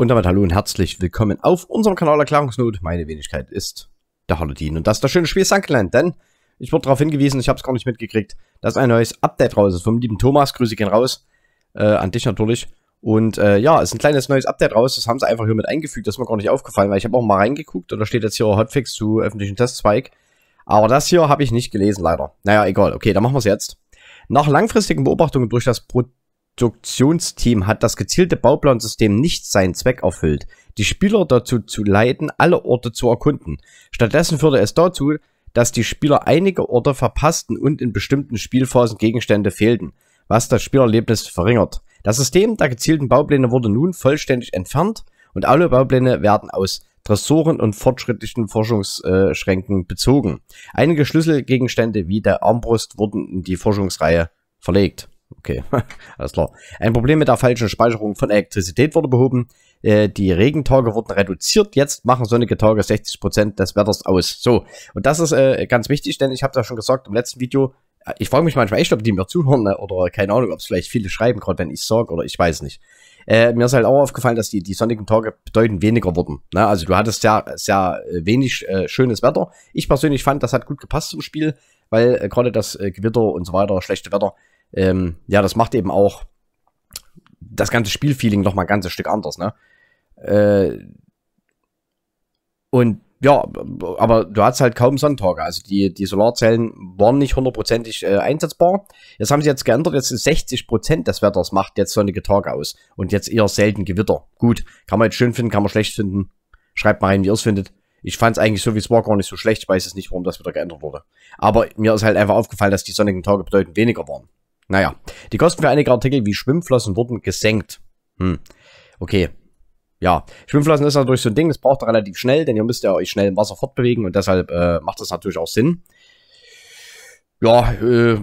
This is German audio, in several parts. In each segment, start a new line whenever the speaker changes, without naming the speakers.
Und damit hallo und herzlich willkommen auf unserem Kanal Erklärungsnot. Meine Wenigkeit ist der Halloween und das ist das schöne Spiel Sunkland, denn ich wurde darauf hingewiesen, ich habe es gar nicht mitgekriegt, dass ein neues Update raus ist vom lieben Thomas. Grüße gehen raus, äh, an dich natürlich. Und äh, ja, ist ein kleines neues Update raus, das haben sie einfach hier mit eingefügt, das ist mir gar nicht aufgefallen, weil ich habe auch mal reingeguckt und da steht jetzt hier Hotfix zu öffentlichen Testzweig. Aber das hier habe ich nicht gelesen, leider. Naja, egal. Okay, dann machen wir es jetzt. Nach langfristigen Beobachtungen durch das Produkt Produktionsteam hat das gezielte Bauplansystem nicht seinen Zweck erfüllt, die Spieler dazu zu leiten, alle Orte zu erkunden. Stattdessen führte es dazu, dass die Spieler einige Orte verpassten und in bestimmten Spielphasen Gegenstände fehlten, was das Spielerlebnis verringert. Das System der gezielten Baupläne wurde nun vollständig entfernt und alle Baupläne werden aus Tresoren und fortschrittlichen Forschungsschränken äh, bezogen. Einige Schlüsselgegenstände wie der Armbrust wurden in die Forschungsreihe verlegt. Okay, alles klar. Ein Problem mit der falschen Speicherung von Elektrizität wurde behoben. Äh, die Regentage wurden reduziert. Jetzt machen sonnige Tage 60% des Wetters aus. So, und das ist äh, ganz wichtig, denn ich habe da schon gesagt im letzten Video, äh, ich frage mich manchmal echt, ob die mir zuhören ne, oder keine Ahnung, ob es vielleicht viele schreiben, gerade wenn ich sage oder ich weiß nicht. Äh, mir ist halt auch aufgefallen, dass die, die sonnigen Tage bedeutend weniger wurden. Ne? Also du hattest ja sehr wenig äh, schönes Wetter. Ich persönlich fand, das hat gut gepasst zum Spiel, weil äh, gerade das Gewitter und so weiter, schlechte Wetter, ähm, ja, das macht eben auch das ganze Spielfeeling nochmal ein ganzes Stück anders, ne? Äh, und ja, aber du hattest halt kaum Sonntage. Also die, die Solarzellen waren nicht hundertprozentig äh, einsetzbar. Jetzt haben sie jetzt geändert, jetzt ist 60 Prozent des Wetters macht jetzt sonnige Tage aus. Und jetzt eher selten Gewitter. Gut, kann man jetzt schön finden, kann man schlecht finden. Schreibt mal rein, wie ihr es findet. Ich fand es eigentlich so, wie es war, gar nicht so schlecht. Ich weiß jetzt nicht, warum das wieder geändert wurde. Aber mir ist halt einfach aufgefallen, dass die sonnigen Tage bedeutend weniger waren. Naja, die Kosten für einige Artikel wie Schwimmflossen wurden gesenkt. Hm. Okay. Ja, Schwimmflossen ist natürlich so ein Ding, das braucht ihr relativ schnell, denn ihr müsst ja euch schnell im Wasser fortbewegen und deshalb äh, macht das natürlich auch Sinn. Ja, äh,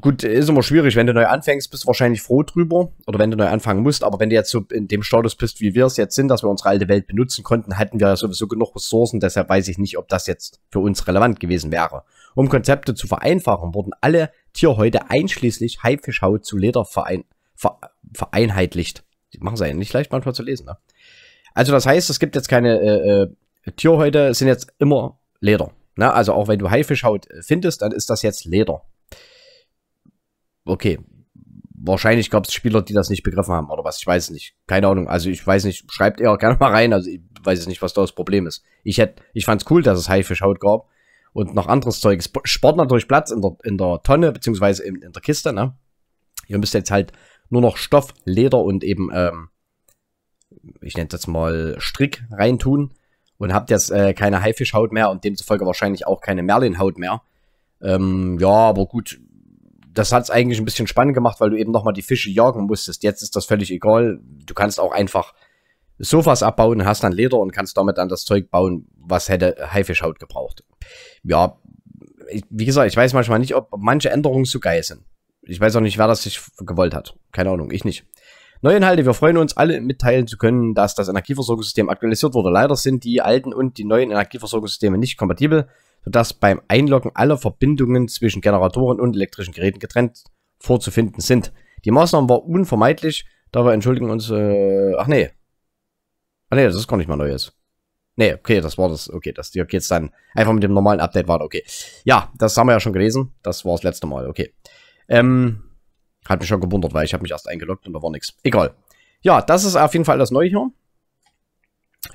Gut, ist immer schwierig. Wenn du neu anfängst, bist du wahrscheinlich froh drüber. Oder wenn du neu anfangen musst. Aber wenn du jetzt so in dem Status bist, wie wir es jetzt sind, dass wir unsere alte Welt benutzen konnten, hatten wir ja sowieso genug Ressourcen. Deshalb weiß ich nicht, ob das jetzt für uns relevant gewesen wäre. Um Konzepte zu vereinfachen, wurden alle Tierhäute einschließlich Haifischhaut zu Leder verein ver vereinheitlicht. Die machen es ja nicht leicht manchmal zu lesen, ne? Also das heißt, es gibt jetzt keine äh, äh Tierhäute, es sind jetzt immer Leder. Ne? Also auch wenn du Haifischhaut äh, findest, dann ist das jetzt Leder okay, wahrscheinlich gab es Spieler, die das nicht begriffen haben oder was, ich weiß es nicht. Keine Ahnung. Also ich weiß nicht, schreibt ihr auch gerne mal rein. Also ich weiß nicht, was da das Problem ist. Ich hätte, ich fand's cool, dass es Haifischhaut gab und noch anderes Zeug. Sport natürlich Platz in der, in der Tonne, beziehungsweise in, in der Kiste, ne? Ihr müsst jetzt halt nur noch Stoff, Leder und eben, ähm, ich nenne es jetzt mal Strick reintun und habt jetzt äh, keine Haifischhaut mehr und demzufolge wahrscheinlich auch keine Merlinhaut mehr. Ähm, ja, aber gut, das hat es eigentlich ein bisschen spannend gemacht, weil du eben nochmal die Fische jagen musstest. Jetzt ist das völlig egal. Du kannst auch einfach Sofas abbauen, hast dann Leder und kannst damit dann das Zeug bauen, was hätte Haifischhaut gebraucht. Ja, wie gesagt, ich weiß manchmal nicht, ob manche Änderungen zu geil sind. Ich weiß auch nicht, wer das sich gewollt hat. Keine Ahnung, ich nicht. Neue Inhalte, wir freuen uns alle mitteilen zu können, dass das Energieversorgungssystem aktualisiert wurde. Leider sind die alten und die neuen Energieversorgungssysteme nicht kompatibel sodass beim Einloggen alle Verbindungen zwischen Generatoren und elektrischen Geräten getrennt vorzufinden sind. Die Maßnahmen war unvermeidlich, da wir entschuldigen uns, äh, ach nee. Ach nee, das ist gar nicht mal Neues. Nee, okay, das war das, okay, das direkt jetzt dann einfach mit dem normalen Update war, okay. Ja, das haben wir ja schon gelesen, das war das letzte Mal, okay. Ähm, hat mich schon gewundert, weil ich habe mich erst eingeloggt und da war nichts. Egal. Ja, das ist auf jeden Fall das Neue hier.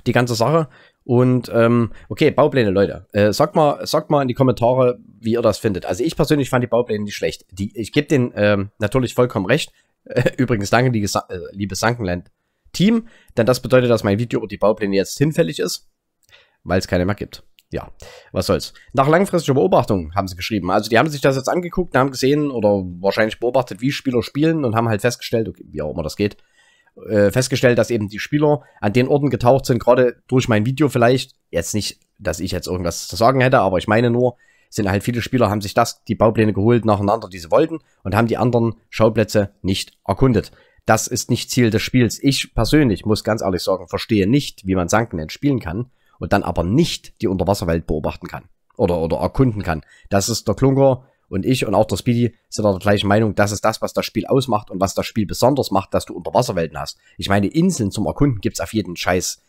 Die ganze Sache. Und ähm, okay, Baupläne, Leute. Äh, sagt, mal, sagt mal in die Kommentare, wie ihr das findet. Also ich persönlich fand die Baupläne nicht schlecht. Die, ich gebe denen ähm, natürlich vollkommen recht. übrigens, danke, die, äh, liebes Sankenland-Team. Denn das bedeutet, dass mein Video über die Baupläne jetzt hinfällig ist, weil es keine mehr gibt. Ja, was soll's. Nach langfristiger Beobachtung haben sie geschrieben. Also die haben sich das jetzt angeguckt haben gesehen oder wahrscheinlich beobachtet, wie Spieler spielen und haben halt festgestellt, okay, wie auch immer das geht, äh, festgestellt, dass eben die Spieler an den Orten getaucht sind, gerade durch mein Video vielleicht. Jetzt nicht, dass ich jetzt irgendwas zu sagen hätte, aber ich meine nur, sind halt viele Spieler, haben sich das, die Baupläne geholt nacheinander, die sie wollten und haben die anderen Schauplätze nicht erkundet. Das ist nicht Ziel des Spiels. Ich persönlich muss ganz ehrlich sagen, verstehe nicht, wie man Sanken entspielen kann und dann aber nicht die Unterwasserwelt beobachten kann oder, oder erkunden kann. Das ist der Klunker und ich und auch der Speedy sind der gleichen Meinung, das ist das, was das Spiel ausmacht und was das Spiel besonders macht, dass du Unterwasserwelten hast. Ich meine, Inseln zum Erkunden gibt es auf jeden Scheiß,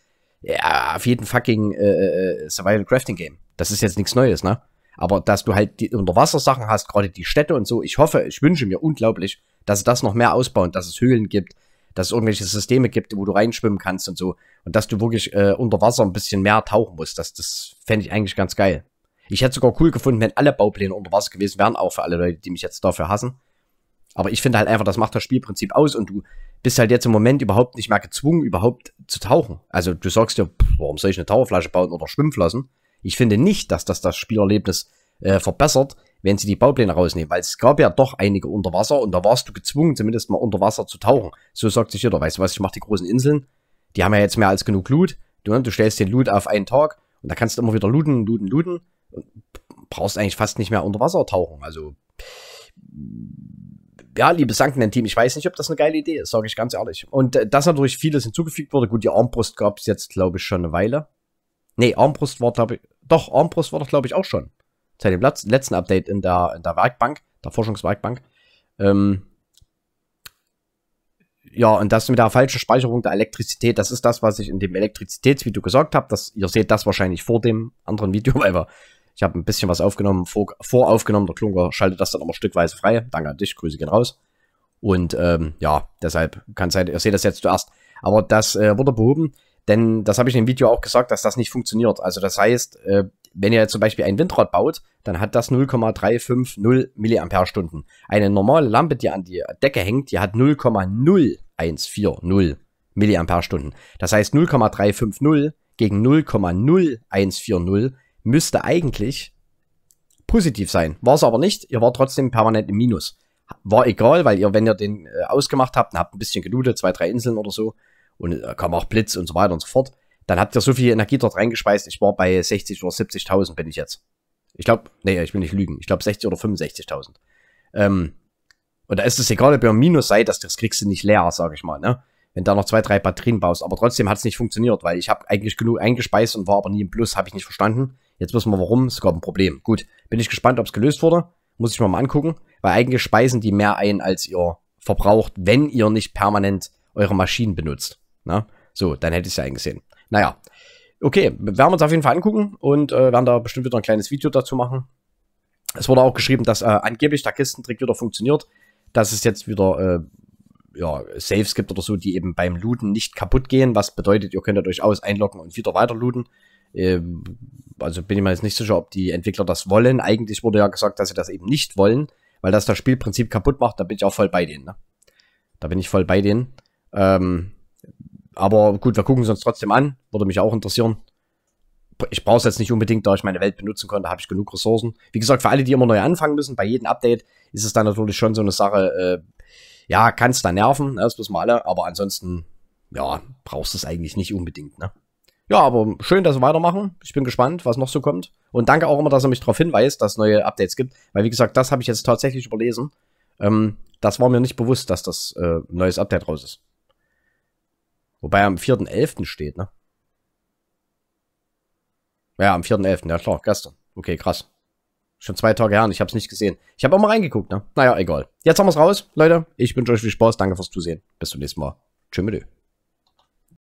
ja, auf jeden fucking äh, äh, Survival Crafting Game. Das ist jetzt nichts Neues, ne? Aber dass du halt die Unterwassersachen hast, gerade die Städte und so, ich hoffe, ich wünsche mir unglaublich, dass sie das noch mehr ausbauen, dass es Höhlen gibt, dass es irgendwelche Systeme gibt, wo du reinschwimmen kannst und so. Und dass du wirklich äh, unter Wasser ein bisschen mehr tauchen musst. Das, das fände ich eigentlich ganz geil. Ich hätte sogar cool gefunden, wenn alle Baupläne unter Wasser gewesen wären, auch für alle Leute, die mich jetzt dafür hassen. Aber ich finde halt einfach, das macht das Spielprinzip aus und du bist halt jetzt im Moment überhaupt nicht mehr gezwungen, überhaupt zu tauchen. Also du sagst dir, warum soll ich eine Taucherflasche bauen oder Schwimmflossen? Ich finde nicht, dass das das Spielerlebnis äh, verbessert, wenn sie die Baupläne rausnehmen, weil es gab ja doch einige unter Wasser und da warst du gezwungen, zumindest mal unter Wasser zu tauchen. So sagt sich jeder, weißt du was, ich mache die großen Inseln, die haben ja jetzt mehr als genug Loot. Du, ne, du stellst den Loot auf einen Tag und da kannst du immer wieder looten, looten, looten brauchst eigentlich fast nicht mehr unter Wasser tauchen. Also, ja, liebes Sankenen-Team, ich weiß nicht, ob das eine geile Idee ist, sage ich ganz ehrlich. Und äh, dass natürlich vieles hinzugefügt wurde. Gut, die Armbrust gab es jetzt, glaube ich, schon eine Weile. Nee, Armbrust war, glaube ich, doch, Armbrust war doch, glaube ich, auch schon. Seit dem letzten Update in der, in der Werkbank, der Forschungswerkbank. Ähm, ja, und das mit der falschen Speicherung der Elektrizität, das ist das, was ich in dem Elektrizitätsvideo gesagt habe. ihr seht das wahrscheinlich vor dem anderen Video, weil wir ich habe ein bisschen was aufgenommen, vor, voraufgenommen. Der Klunker schaltet das dann immer stückweise frei. Danke an dich, Grüße gehen raus. Und ähm, ja, deshalb kann es sein, ihr seht das jetzt zuerst. Aber das äh, wurde behoben, denn das habe ich in dem Video auch gesagt, dass das nicht funktioniert. Also das heißt, äh, wenn ihr zum Beispiel ein Windrad baut, dann hat das 0,350 mAh. Eine normale Lampe, die an die Decke hängt, die hat 0,0140 mAh. Das heißt 0,350 gegen 0,0140 müsste eigentlich positiv sein. War es aber nicht. Ihr war trotzdem permanent im Minus. War egal, weil ihr, wenn ihr den äh, ausgemacht habt und habt ein bisschen gelootet, zwei, drei Inseln oder so, und äh, kam auch Blitz und so weiter und so fort, dann habt ihr so viel Energie dort reingespeist. Ich war bei 60 oder 70.000 bin ich jetzt. Ich glaube, nee, ich will nicht lügen. Ich glaube 60 oder 65.000. Ähm, und da ist es egal, ob ihr Minus seid, das, das kriegst du nicht leer, sage ich mal, ne? Wenn da noch zwei, drei Batterien baust. Aber trotzdem hat es nicht funktioniert, weil ich habe eigentlich genug eingespeist und war aber nie im Plus, habe ich nicht verstanden. Jetzt wissen wir warum, es gab ein Problem. Gut, bin ich gespannt, ob es gelöst wurde. Muss ich mir mal angucken. Weil eigentlich speisen die mehr ein, als ihr verbraucht, wenn ihr nicht permanent eure Maschinen benutzt. Na? Ne? So, dann hätte ich es ja eingesehen. Naja, okay, werden wir uns auf jeden Fall angucken und äh, werden da bestimmt wieder ein kleines Video dazu machen. Es wurde auch geschrieben, dass äh, angeblich der Kistentrick wieder funktioniert, dass es jetzt wieder äh, ja, Saves gibt oder so, die eben beim Looten nicht kaputt gehen, was bedeutet, ihr könntet euch aus einloggen und wieder weiter looten. Ähm, also bin ich mir jetzt nicht sicher, ob die Entwickler das wollen. Eigentlich wurde ja gesagt, dass sie das eben nicht wollen, weil das das Spielprinzip kaputt macht. Da bin ich auch voll bei denen. Ne? Da bin ich voll bei denen. Ähm, aber gut, wir gucken es uns trotzdem an. Würde mich auch interessieren. Ich brauche es jetzt nicht unbedingt, da ich meine Welt benutzen konnte, habe ich genug Ressourcen. Wie gesagt, für alle, die immer neu anfangen müssen, bei jedem Update ist es dann natürlich schon so eine Sache, äh, ja, kann es da nerven, ne? das wissen wir alle, aber ansonsten, ja, brauchst du es eigentlich nicht unbedingt, ne? Ja, aber schön, dass wir weitermachen. Ich bin gespannt, was noch so kommt. Und danke auch immer, dass er mich darauf hinweist, dass es neue Updates gibt. Weil, wie gesagt, das habe ich jetzt tatsächlich überlesen. Ähm, das war mir nicht bewusst, dass das äh, neues Update raus ist. Wobei am 4.11. steht, ne? Ja, am 4.11. Ja, klar, gestern. Okay, krass. Schon zwei Tage her und ich habe es nicht gesehen. Ich habe auch mal reingeguckt, ne? Naja, egal. Jetzt haben wir es raus, Leute. Ich wünsche euch viel Spaß. Danke fürs Zusehen. Bis zum nächsten Mal. Tschüss mit